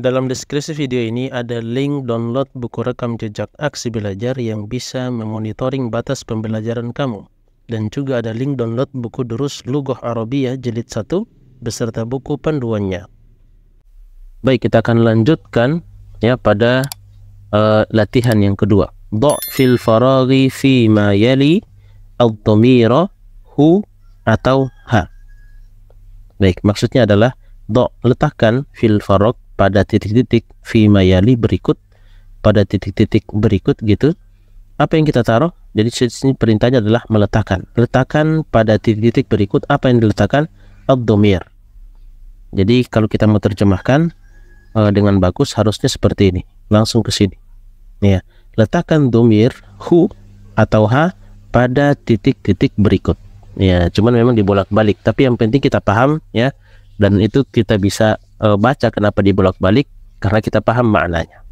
Dalam deskripsi video ini ada link download buku rekam jejak aksi belajar yang bisa memonitoring batas pembelajaran kamu. Dan juga ada link download buku Durus Lugoh Arabia jilid 1 beserta buku panduannya. Baik, kita akan lanjutkan ya pada uh, latihan yang kedua. fil faraghi fi ma yali ad hu atau ha. Baik, maksudnya adalah do letakkan fil farog pada titik-titik v mayali berikut pada titik-titik berikut gitu apa yang kita taruh jadi sini perintahnya adalah meletakkan letakkan pada titik-titik berikut apa yang diletakkan abdomir jadi kalau kita mau terjemahkan eh, dengan bagus harusnya seperti ini langsung ke sini ya letakkan domir hu atau ha pada titik-titik berikut ya cuman memang dibolak-balik tapi yang penting kita paham ya dan itu kita bisa uh, baca kenapa dibolak-balik karena kita paham maknanya.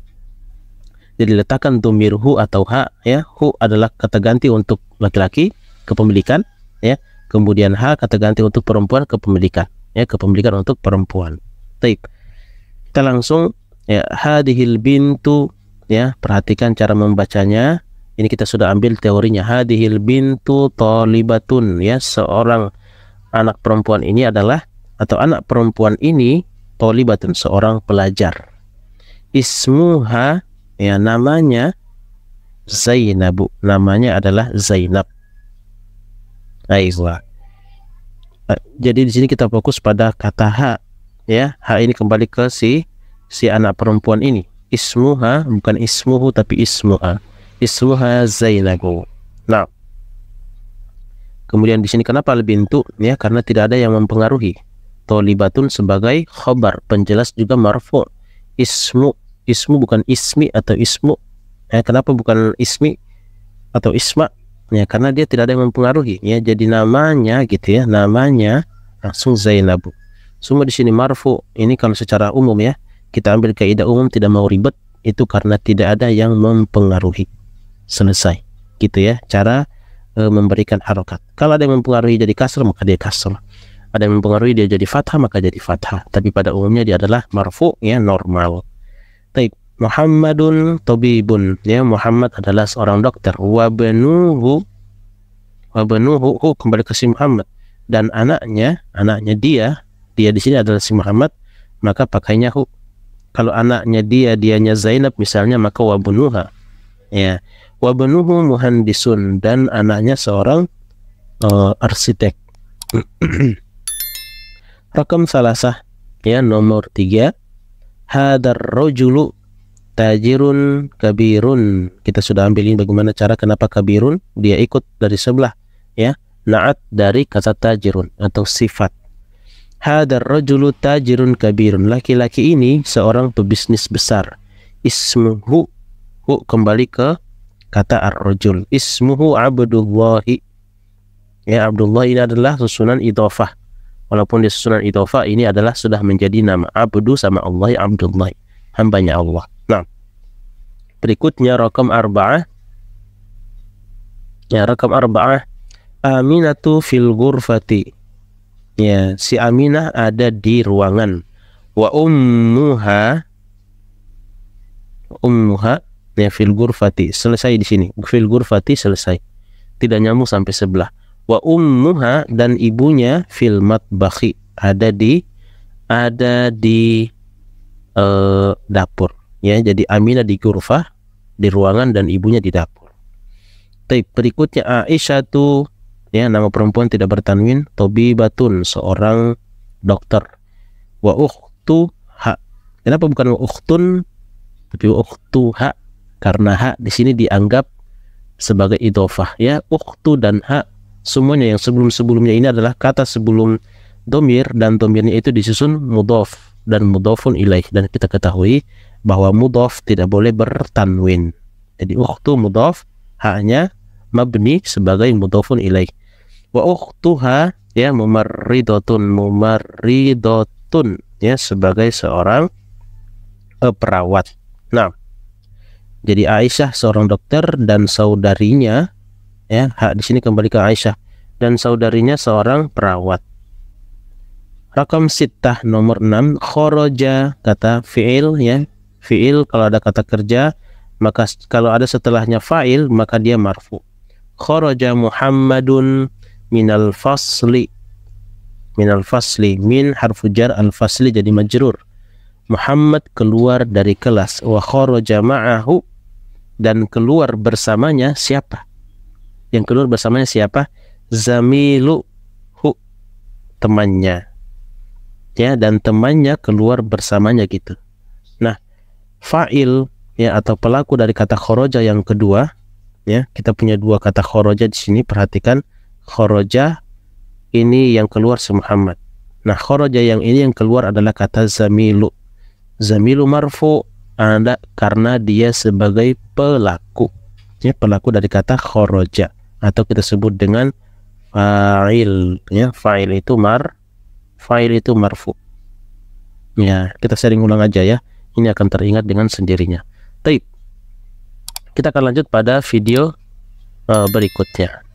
Jadi letakkan domir hu atau ha ya. Hu adalah kata ganti untuk laki-laki kepemilikan ya. Kemudian ha kata ganti untuk perempuan kepemilikan ya kepemilikan untuk perempuan. Taip. Kita langsung ya hadihil bintu ya perhatikan cara membacanya. Ini kita sudah ambil teorinya hadihil bintu tolibatun ya seorang anak perempuan ini adalah atau anak perempuan ini tolibatun seorang pelajar ismuha ya namanya Zainabu namanya adalah Zainab Aizwa eh, jadi di sini kita fokus pada kata ha ya ha ini kembali ke si si anak perempuan ini ismuha bukan ismuhu tapi ismuha ismuha Zainabu nah kemudian di sini kenapa lebih untuk ya karena tidak ada yang mempengaruhi tolibatun sebagai khobar penjelas juga marfu ismu ismu bukan ismi atau ismu ya kenapa bukan ismi atau isma ya karena dia tidak ada yang mempengaruhi ya jadi namanya gitu ya namanya langsung Zainab. semua di sini marfu ini kalau secara umum ya kita ambil kaidah umum tidak mau ribet itu karena tidak ada yang mempengaruhi selesai gitu ya cara e, memberikan harokat kalau ada yang mempengaruhi jadi kasar maka dia kasar ada yang mempengaruhi dia jadi fathah maka jadi fathah tapi pada umumnya dia adalah marfu ya normal baik Muhammadun tabibun ya Muhammad adalah seorang dokter wa wabnuhu, wa oh, kembali ke si Muhammad dan anaknya anaknya dia dia di sini adalah si Muhammad maka pakainya hu kalau anaknya dia dianya Zainab misalnya maka wa ya wa benuhu muhandisun dan anaknya seorang uh, arsitek Rakam salasah ya nomor tiga hadar rojulu tajirun kabirun kita sudah ambilin bagaimana cara kenapa kabirun dia ikut dari sebelah ya naat dari kata tajirun atau sifat hadar rojulu tajirun kabirun laki-laki ini seorang pebisnis besar ismuhu hu kembali ke kata ar rojul. ismuhu abdullahi ya abdullah ini adalah susunan idofah walaupun di susunan idofa ini adalah sudah menjadi nama abdu sama Allah Abdullah hambanya Allah nah berikutnya rokam arba'ah ya rokam arba'ah aminatu fil gurfati ya si Aminah ada di ruangan wa ummuha ummuha ya fil gurfati selesai di sini fil gurfati selesai tidak nyamuk sampai sebelah wa ummuha dan ibunya fil matbakhi ada di ada di uh, dapur ya jadi Amina di kurva di ruangan dan ibunya di dapur. Tapi berikutnya Aisyah tuh ya nama perempuan tidak bertanwin Tobi Batun seorang dokter wa ukhtu ha kenapa bukan wa ukhtun tapi wa ukhtu ha karena ha di sini dianggap sebagai idofah ya ukhtu dan ha semuanya yang sebelum-sebelumnya ini adalah kata sebelum domir dan domirnya itu disusun mudof dan mudofun ilaih dan kita ketahui bahwa mudof tidak boleh bertanwin jadi waktu mudof hanya mabni sebagai mudofun ilaih wa uktuha ya mumarridatun mumarridatun ya sebagai seorang uh, perawat nah jadi Aisyah seorang dokter dan saudarinya ya hak di sini kembali ke Aisyah dan saudarinya seorang perawat rakam sitah nomor 6 khoroja kata fiil ya fiil kalau ada kata kerja maka kalau ada setelahnya fa'il maka dia marfu khoroja Muhammadun minal fasli minal fasli min harfu jar al fasli jadi majrur Muhammad keluar dari kelas wa khoroja ma'ahu dan keluar bersamanya siapa yang keluar bersamanya siapa zamilu hu temannya ya dan temannya keluar bersamanya gitu nah fa'il ya atau pelaku dari kata khoroja yang kedua ya kita punya dua kata khoroja di sini perhatikan khoroja ini yang keluar si Muhammad nah khoroja yang ini yang keluar adalah kata zamilu zamilu marfu Anda karena dia sebagai pelaku ya pelaku dari kata khoroja atau kita sebut dengan fa'il ya fa'il itu mar fa'il itu marfu ya kita sering ulang aja ya ini akan teringat dengan sendirinya baik kita akan lanjut pada video uh, berikutnya